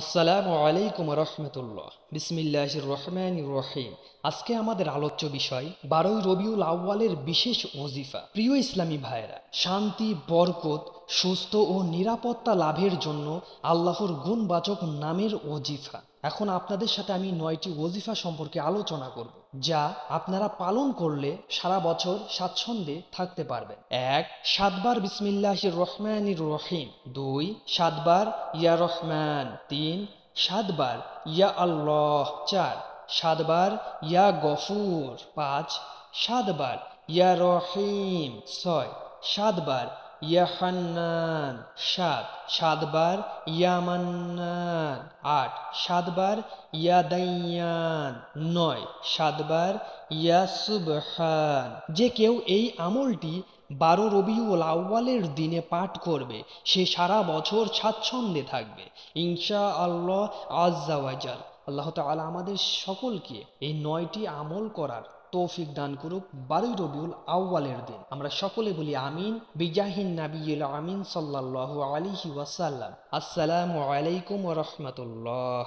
আসসালামু আলাইকুম রহমতুল্লাহ বিসমিল্লাহ রহমান রহিম আজকে আমাদের আলোচ্য বিষয় বারোই রবিউল আউ্বালের বিশেষ ওজিফা প্রিয় ইসলামী ভাইরা শান্তি বরকত সুস্থ ও নিরাপত্তা লাভের জন্য আল্লাহর গুণবাচক নামের ওজিফা এখন আপনাদের সাথে আমি নয়টি ওজিফা সম্পর্কে আলোচনা করব যা আপনারা পালন করলে সারা বছর স্বাচ্ছন্দ্যে থাকতে পারবেন এক সাতবার বিসমিল্লাহ রহমান রহিম দুই সাতবার ইয়া রহমান তিন সাতবার ইয়া আল্লাহ চার সাতবার ইয়া গফুর পাঁচ সাতবার ইয়া রহিম ছয় সাতবার ইয়াহান্নান সাত সাতবার ইয়ামান্নান আট সাতবার ইয়াদাইয়ান নয় সাতবার ইয়াসুবহান যে কেউ এই আমলটি বারো রবিউল আউ্বালের দিনে পাঠ করবে সে সারা বছর স্বাচ্ছন্দ্যে থাকবে ইনশা আল্লাহ আজ্জাওয়াজাল আল্লাহ তালা আমাদের সকলকে এই নয়টি আমল করার তৌফিক দান করুক বারোই রবিউল আউ্বালের দিন আমরা সকলে বলি আমিন বিজাহিন নাবিউল আমিন সাল্লাহ আলিহি ওয়াসাল্লাম আসসালামু আলাইকুম রহমতুল্লাহ